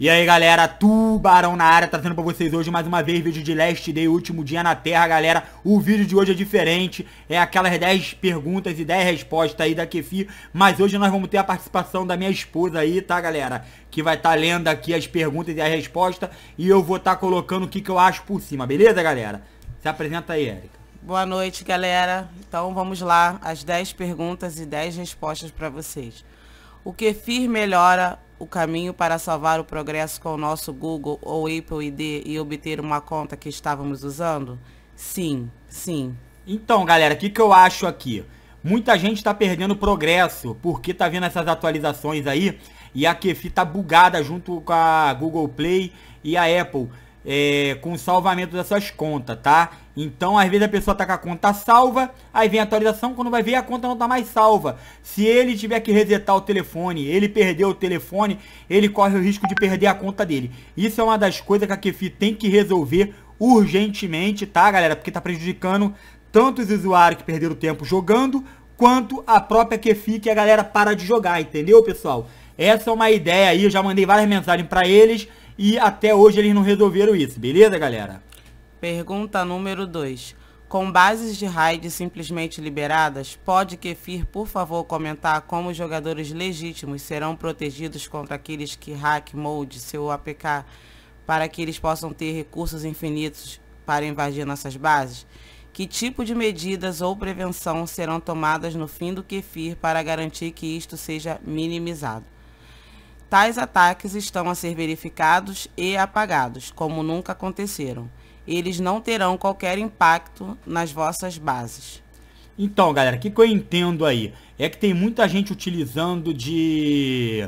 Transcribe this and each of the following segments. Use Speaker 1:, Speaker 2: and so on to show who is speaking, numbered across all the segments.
Speaker 1: E aí galera, Tubarão na área, trazendo pra vocês hoje mais uma vez vídeo de Last Day, último dia na Terra, galera. O vídeo de hoje é diferente, é aquelas 10 perguntas e 10 respostas aí da Kefi, mas hoje nós vamos ter a participação da minha esposa aí, tá galera? Que vai estar tá lendo aqui as perguntas e as respostas e eu vou estar tá colocando o que, que eu acho por cima, beleza galera? Se apresenta aí, Erika.
Speaker 2: Boa noite, galera. Então vamos lá, as 10 perguntas e 10 respostas para vocês. O Kefir melhora o caminho para salvar o progresso com o nosso Google ou Apple ID e obter uma conta que estávamos usando? Sim, sim. Então, galera, o que, que eu acho aqui? Muita gente está
Speaker 1: perdendo progresso porque está vendo essas atualizações aí e a Kefi tá bugada junto com a Google Play e a Apple é, com o salvamento das suas contas, tá? Então, às vezes a pessoa tá com a conta salva, aí vem a atualização, quando vai ver a conta não tá mais salva. Se ele tiver que resetar o telefone, ele perdeu o telefone, ele corre o risco de perder a conta dele. Isso é uma das coisas que a Kefi tem que resolver urgentemente, tá, galera? Porque tá prejudicando tanto os usuários que perderam tempo jogando, quanto a própria Kefi que a galera para de jogar, entendeu, pessoal? Essa é uma ideia aí, eu já mandei várias mensagens para eles e até hoje eles não resolveram isso, beleza, galera?
Speaker 2: Pergunta número 2. Com bases de raid simplesmente liberadas, pode Kefir, por favor, comentar como os jogadores legítimos serão protegidos contra aqueles que hack molde seu APK para que eles possam ter recursos infinitos para invadir nossas bases? Que tipo de medidas ou prevenção serão tomadas no fim do Kefir para garantir que isto seja minimizado? Tais ataques estão a ser verificados e apagados, como nunca aconteceram. Eles não terão qualquer impacto nas vossas bases. Então, galera, o que, que eu entendo aí?
Speaker 1: É que tem muita gente utilizando de,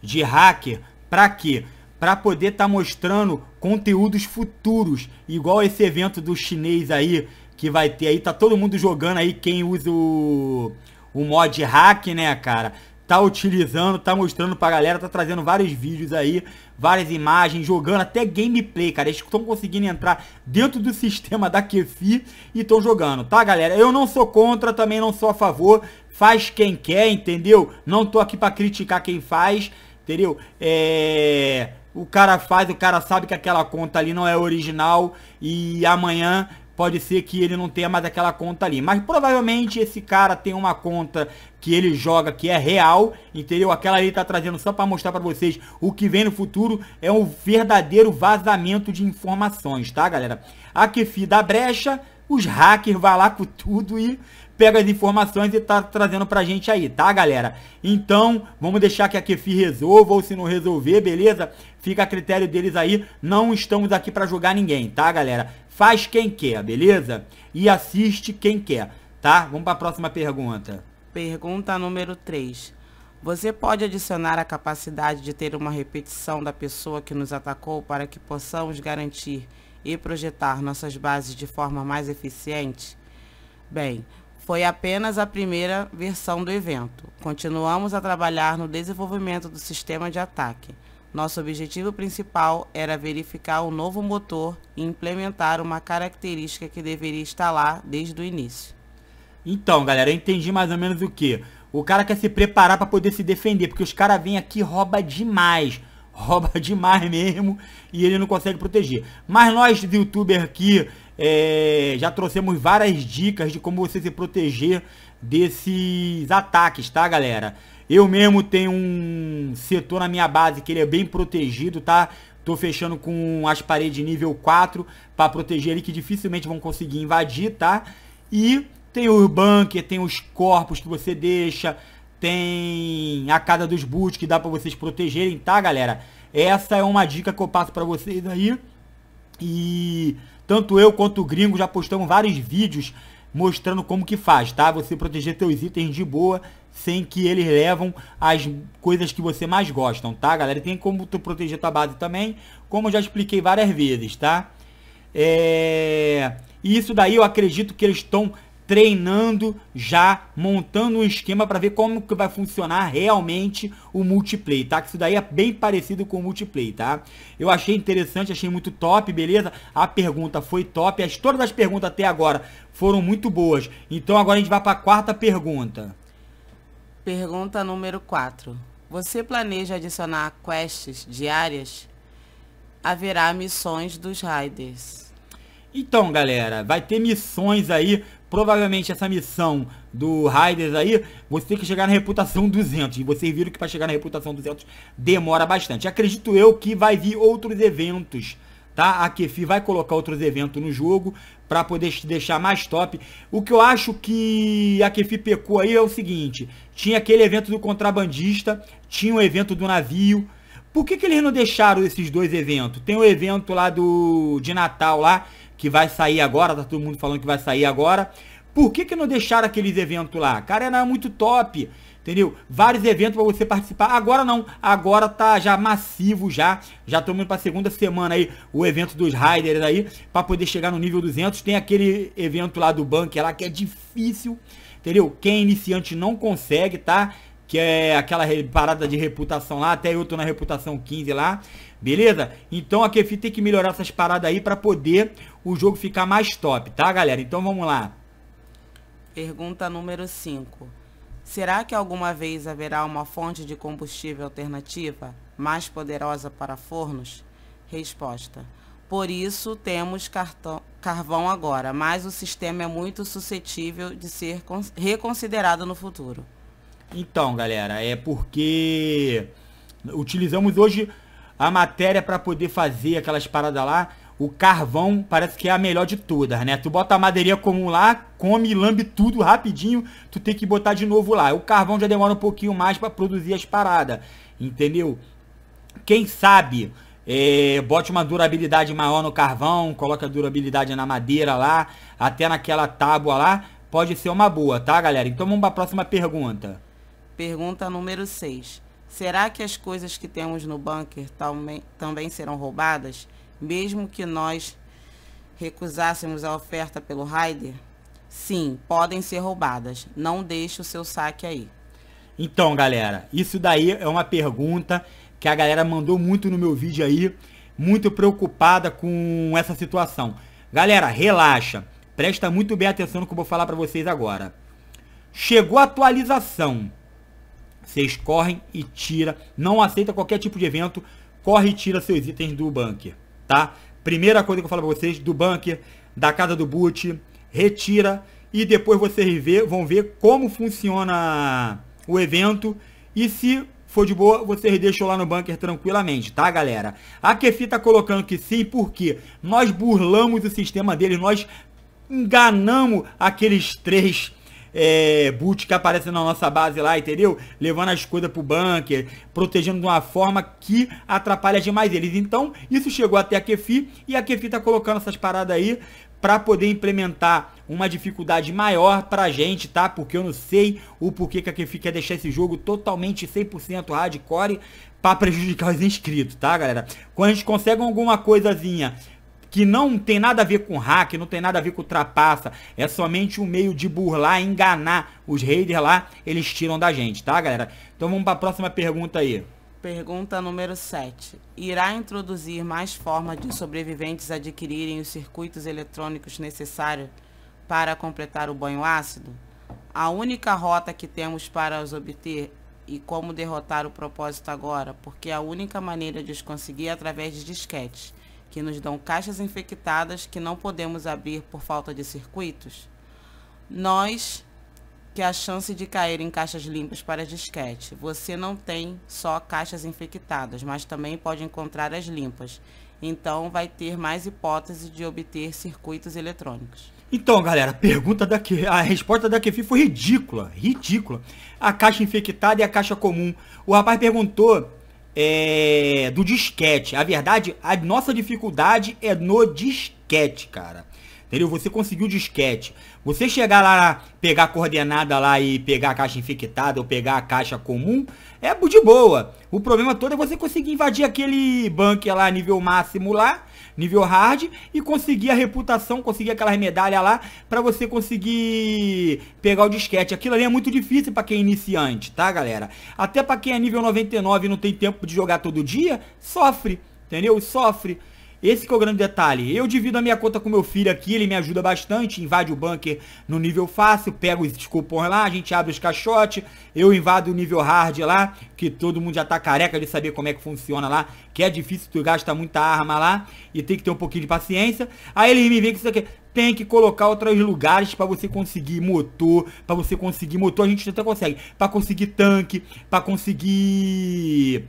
Speaker 1: de hacker para quê? Para poder estar tá mostrando conteúdos futuros, igual esse evento do chinês aí que vai ter aí, tá todo mundo jogando aí quem usa o, o mod hack, né, cara? tá utilizando, tá mostrando pra galera, tá trazendo vários vídeos aí, várias imagens, jogando até gameplay, cara. Eles estão conseguindo entrar dentro do sistema da Kefi e estão jogando, tá, galera? Eu não sou contra, também não sou a favor. Faz quem quer, entendeu? Não tô aqui pra criticar quem faz, entendeu? É o cara faz, o cara sabe que aquela conta ali não é original e amanhã pode ser que ele não tenha mais aquela conta ali. Mas provavelmente esse cara tem uma conta que ele joga que é real, entendeu? Aquela ali tá trazendo só para mostrar para vocês o que vem no futuro é um verdadeiro vazamento de informações, tá, galera? A Kefi da brecha, os hackers vai lá com tudo e pega as informações e tá trazendo pra gente aí, tá, galera? Então, vamos deixar que a Kefi resolva ou se não resolver, beleza? Fica a critério deles aí. Não estamos aqui pra julgar ninguém, tá, galera? faz quem quer, beleza? E assiste quem quer, tá? Vamos para a próxima pergunta.
Speaker 2: Pergunta número 3. Você pode adicionar a capacidade de ter uma repetição da pessoa que nos atacou para que possamos garantir e projetar nossas bases de forma mais eficiente? Bem, foi apenas a primeira versão do evento. Continuamos a trabalhar no desenvolvimento do sistema de ataque. Nosso objetivo principal era verificar o novo motor e implementar uma característica que deveria estar lá desde o início.
Speaker 1: Então, galera, eu entendi mais ou menos o que. O cara quer se preparar para poder se defender, porque os caras vêm aqui rouba demais. Rouba demais mesmo e ele não consegue proteger. Mas nós, youtuber aqui, é, já trouxemos várias dicas de como você se proteger desses ataques, tá, galera? Eu mesmo tenho um setor na minha base que ele é bem protegido, tá? Tô fechando com as paredes nível 4 para proteger ele que dificilmente vão conseguir invadir, tá? E tem o bunker, tem os corpos que você deixa, tem a casa dos boots que dá para vocês protegerem, tá, galera? Essa é uma dica que eu passo para vocês aí. E tanto eu quanto o gringo já postamos vários vídeos mostrando como que faz, tá? Você proteger seus itens de boa sem que eles levam as coisas que você mais gostam, tá, galera? E tem como tu proteger tua base também, como eu já expliquei várias vezes, tá? É... isso daí eu acredito que eles estão treinando já, montando um esquema para ver como que vai funcionar realmente o multiplayer, tá? Que isso daí é bem parecido com o multiplayer, tá? Eu achei interessante, achei muito top, beleza? A pergunta foi top, as, todas as perguntas até agora foram muito boas. Então agora a gente vai para a quarta pergunta.
Speaker 2: Pergunta número 4. Você planeja adicionar quests diárias? Haverá missões dos Raiders.
Speaker 1: Então, galera, vai ter missões aí. Provavelmente essa missão do Raiders aí, você tem que chegar na reputação 200. E vocês viram que para chegar na reputação 200 demora bastante. Acredito eu que vai vir outros eventos tá? A Kefi vai colocar outros eventos no jogo para poder te deixar mais top. O que eu acho que a Kefi pecou aí é o seguinte: tinha aquele evento do contrabandista, tinha o evento do navio. Por que, que eles não deixaram esses dois eventos? Tem o evento lá do de Natal lá que vai sair agora, tá todo mundo falando que vai sair agora. Por que, que não deixaram aqueles eventos lá? Cara, era é muito top. Entendeu? Vários eventos para você participar. Agora não. Agora tá já massivo já. Já estamos indo para segunda semana aí o evento dos Riders aí para poder chegar no nível 200. Tem aquele evento lá do bunker lá que é difícil. Entendeu? Quem é iniciante não consegue, tá? que é aquela parada de reputação lá, até eu tô na reputação 15 lá, beleza? Então a Kefi tem que melhorar essas paradas aí para poder o jogo ficar mais top, tá galera? Então vamos lá.
Speaker 2: Pergunta número 5. Será que alguma vez haverá uma fonte de combustível alternativa mais poderosa para fornos? Resposta. Por isso temos cartão, carvão agora, mas o sistema é muito suscetível de ser reconsiderado no futuro.
Speaker 1: Então, galera, é porque utilizamos hoje a matéria para poder fazer aquelas paradas lá o carvão parece que é a melhor de todas, né? Tu bota a madeirinha comum lá, come, lambe tudo rapidinho, tu tem que botar de novo lá. O carvão já demora um pouquinho mais para produzir as paradas, entendeu? Quem sabe, é, bote uma durabilidade maior no carvão, coloca durabilidade na madeira lá, até naquela tábua lá, pode ser uma boa, tá, galera? Então vamos para a próxima pergunta.
Speaker 2: Pergunta número 6. Será que as coisas que temos no bunker também, também serão roubadas? mesmo que nós recusássemos a oferta pelo raider? Sim, podem ser roubadas. Não deixe o seu saque aí.
Speaker 1: Então, galera, isso daí é uma pergunta que a galera mandou muito no meu vídeo aí, muito preocupada com essa situação. Galera, relaxa. Presta muito bem atenção no que eu vou falar para vocês agora. Chegou a atualização. Vocês correm e tira, não aceita qualquer tipo de evento, corre e tira seus itens do bunker tá? Primeira coisa que eu falo para vocês, do bunker, da casa do boot, retira e depois vocês vão ver como funciona o evento e se for de boa, vocês deixam lá no bunker tranquilamente, tá, galera? A Kefi tá colocando que sim, porque nós burlamos o sistema deles, nós enganamos aqueles três é, boot que aparece na nossa base lá, entendeu? Levando as coisas pro bunker, protegendo de uma forma que atrapalha demais eles. Então, isso chegou até a Kefi e a Kefi tá colocando essas paradas aí para poder implementar uma dificuldade maior pra gente, tá? Porque eu não sei o porquê que a Kefi quer deixar esse jogo totalmente 100% hardcore para prejudicar os inscritos, tá, galera? Quando a gente consegue alguma coisazinha que não tem nada a ver com hack, não tem nada a ver com trapaça, é somente um meio de burlar, enganar os raiders lá, eles tiram da gente, tá, galera? Então vamos para a próxima pergunta aí.
Speaker 2: Pergunta número 7. Irá introduzir mais formas de sobreviventes adquirirem os circuitos eletrônicos necessários para completar o banho ácido? A única rota que temos para os obter e como derrotar o propósito agora, porque é a única maneira de os conseguir é através de disquetes que nos dão caixas infectadas que não podemos abrir por falta de circuitos? Nós, que a chance de cair em caixas limpas para disquete. Você não tem só caixas infectadas, mas também pode encontrar as limpas. Então, vai ter mais hipótese de obter circuitos eletrônicos.
Speaker 1: Então, galera, a pergunta da que a resposta da Kefi foi ridícula, ridícula. A caixa infectada e a caixa comum. O rapaz perguntou é, do disquete. A verdade, a nossa dificuldade é no disquete, cara. Entendeu? Você conseguiu o disquete. Você chegar lá, pegar a coordenada lá e pegar a caixa infectada ou pegar a caixa comum, é de boa. O problema todo é você conseguir invadir aquele bunker lá, nível máximo lá, nível hard e conseguir a reputação, conseguir aquelas medalhas lá para você conseguir pegar o disquete. Aquilo ali é muito difícil para quem é iniciante, tá, galera? Até para quem é nível 99 e não tem tempo de jogar todo dia, sofre, entendeu? Sofre. Esse que é o grande detalhe. Eu divido a minha conta com meu filho aqui, ele me ajuda bastante, invade o bunker no nível fácil, pega os cupons lá, a gente abre os caixotes, eu invado o nível hard lá, que todo mundo já tá careca de saber como é que funciona lá, que é difícil, tu gasta muita arma lá e tem que ter um pouquinho de paciência. Aí ele me vê que isso aqui tem que colocar outros lugares para você conseguir motor, para você conseguir motor, a gente até consegue, para conseguir tanque, para conseguir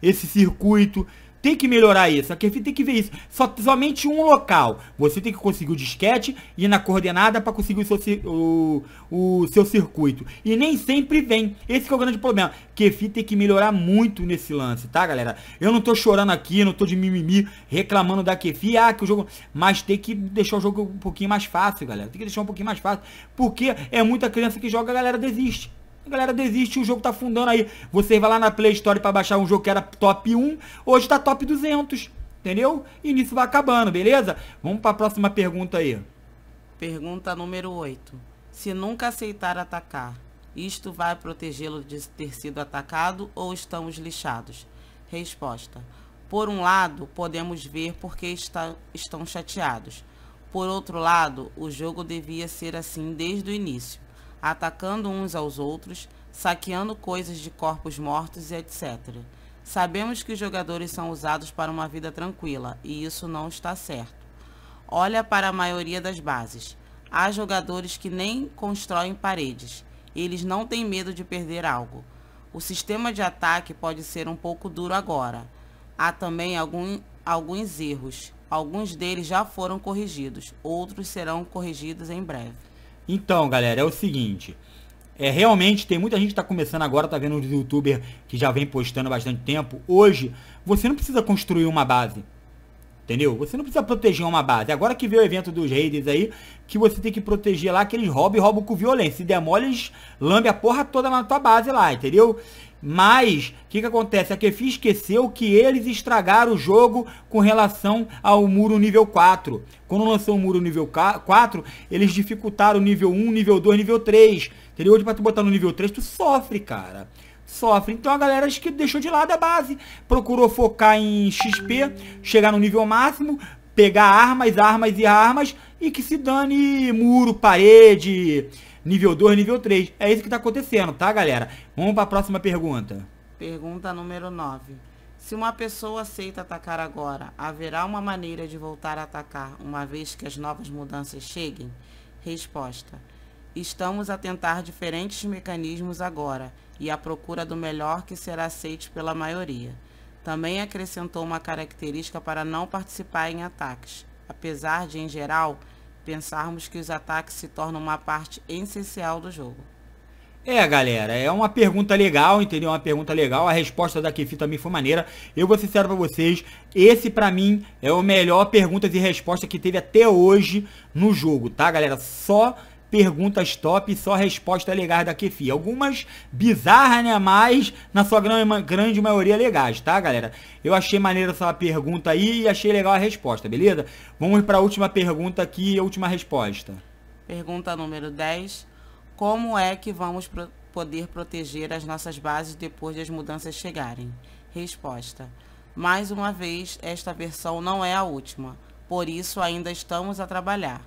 Speaker 1: esse circuito tem que melhorar isso. A Kerfin tem que ver isso. Só, somente um local. Você tem que conseguir o disquete e ir na coordenada para conseguir o seu, o, o seu circuito. E nem sempre vem. Esse é o grande problema. Kefi tem que melhorar muito nesse lance, tá, galera? Eu não tô chorando aqui, não tô de mimimi reclamando da Kefi, ah, que o jogo... Mas tem que deixar o jogo um pouquinho mais fácil, galera. Tem que deixar um pouquinho mais fácil. Porque é muita criança que joga, a galera desiste. A galera desiste, o jogo tá afundando aí. Você vai lá na Play Store pra baixar um jogo que era top 1, hoje tá top 200. Entendeu? E nisso vai acabando, beleza? Vamos pra próxima pergunta aí.
Speaker 2: Pergunta número 8. Se nunca aceitar atacar, isto vai protegê-lo de ter sido atacado ou estamos lixados? Resposta. Por um lado, podemos ver porque está, estão chateados. Por outro lado, o jogo devia ser assim desde o início atacando uns aos outros, saqueando coisas de corpos mortos e etc. Sabemos que os jogadores são usados para uma vida tranquila e isso não está certo. Olha para a maioria das bases. Há jogadores que nem constroem paredes. Eles não têm medo de perder algo. O sistema de ataque pode ser um pouco duro agora. Há também algum, alguns erros. Alguns deles já foram corrigidos, outros serão corrigidos em breve.
Speaker 1: Então, galera, é o seguinte. É, realmente tem muita gente que está começando agora, tá vendo os youtubers que já vem postando há bastante tempo. Hoje, você não precisa construir uma base. Entendeu? Você não precisa proteger uma base. Agora que veio o evento dos raiders aí, que você tem que proteger lá, que eles roubam e roubam com violência. Se der mole, eles lambem a porra toda na tua base lá, entendeu? Mas, o que, que acontece? A Kefi esqueceu que eles estragaram o jogo com relação ao muro nível 4. Quando lançou o muro nível 4, eles dificultaram o nível 1, nível 2, nível 3. Entendeu? Hoje, pra tu botar no nível 3, tu sofre, cara. Sofre. Então a galera que deixou de lado a base. Procurou focar em XP, chegar no nível máximo, pegar armas, armas e armas, e que se dane muro, parede, nível 2, nível 3. É isso que tá acontecendo, tá, galera? Vamos para a próxima pergunta.
Speaker 2: Pergunta número 9. Se uma pessoa aceita atacar agora, haverá uma maneira de voltar a atacar uma vez que as novas mudanças cheguem? Resposta. Estamos a tentar diferentes mecanismos agora e à procura do melhor que será aceito pela maioria. Também acrescentou uma característica para não participar em ataques, apesar de, em geral, pensarmos que os ataques se tornam uma parte essencial do jogo.
Speaker 1: É, galera, é uma pergunta legal, entendeu? É uma pergunta legal. A resposta da Kefi também foi maneira. Eu vou ser sincero pra vocês, esse pra mim é o melhor perguntas e resposta que teve até hoje no jogo, tá, galera? Só perguntas top e só respostas legais da Kefi. Algumas bizarras, né? Mas na sua grande, maioria legais, tá, galera? Eu achei maneira essa pergunta aí e achei legal a resposta, beleza? Vamos para a última pergunta aqui e a última resposta.
Speaker 2: Pergunta número 10. Como é que vamos pro poder proteger as nossas bases depois das mudanças chegarem? Resposta. Mais uma vez, esta versão não é a última. Por isso, ainda estamos a trabalhar.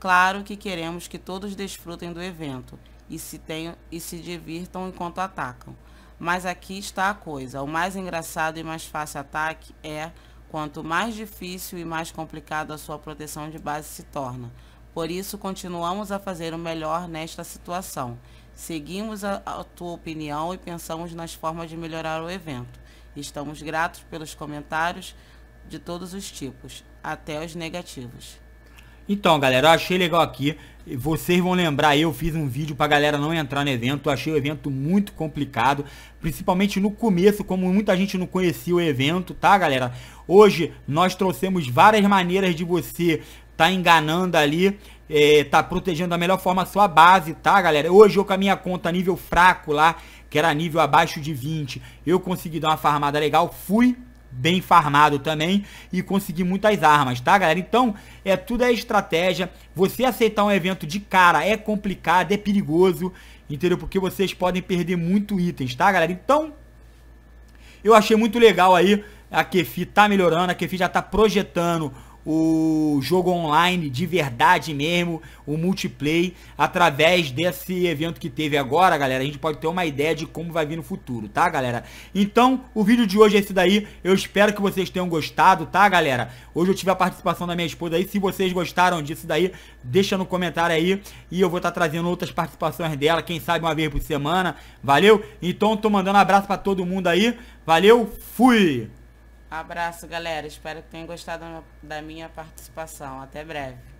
Speaker 2: Claro que queremos que todos desfrutem do evento e se, tenham, e se divirtam enquanto atacam. Mas aqui está a coisa: o mais engraçado e mais fácil ataque é quanto mais difícil e mais complicado a sua proteção de base se torna. Por isso, continuamos a fazer o melhor nesta situação. Seguimos a, a tua opinião e pensamos nas formas de melhorar o evento. Estamos gratos pelos comentários de todos os tipos, até os negativos.
Speaker 1: Então, galera, eu achei legal aqui. Vocês vão lembrar, eu fiz um vídeo pra galera não entrar no evento. Eu achei o evento muito complicado, principalmente no começo, como muita gente não conhecia o evento, tá, galera? Hoje nós trouxemos várias maneiras de você tá enganando ali, é, tá protegendo da melhor forma a sua base, tá, galera? Hoje eu com a minha conta nível fraco lá, que era nível abaixo de 20, eu consegui dar uma farmada legal, fui bem farmado também e conseguir muitas armas, tá, galera? Então, é tudo é estratégia. Você aceitar um evento de cara é complicado, é perigoso, entendeu? Porque vocês podem perder muito itens, tá, galera? Então, eu achei muito legal aí. A Kefi tá melhorando, a Kefi já tá projetando o jogo online de verdade mesmo, o multiplayer, através desse evento que teve agora, galera. A gente pode ter uma ideia de como vai vir no futuro, tá, galera? Então, o vídeo de hoje é esse daí. Eu espero que vocês tenham gostado, tá, galera? Hoje eu tive a participação da minha esposa aí. Se vocês gostaram disso daí, deixa no comentário aí. E eu vou estar tá trazendo outras participações dela, quem sabe uma vez por semana. Valeu? Então, tô mandando um abraço pra todo mundo aí. Valeu, fui!
Speaker 2: Abraço, galera. Espero que tenham gostado da minha participação. Até breve.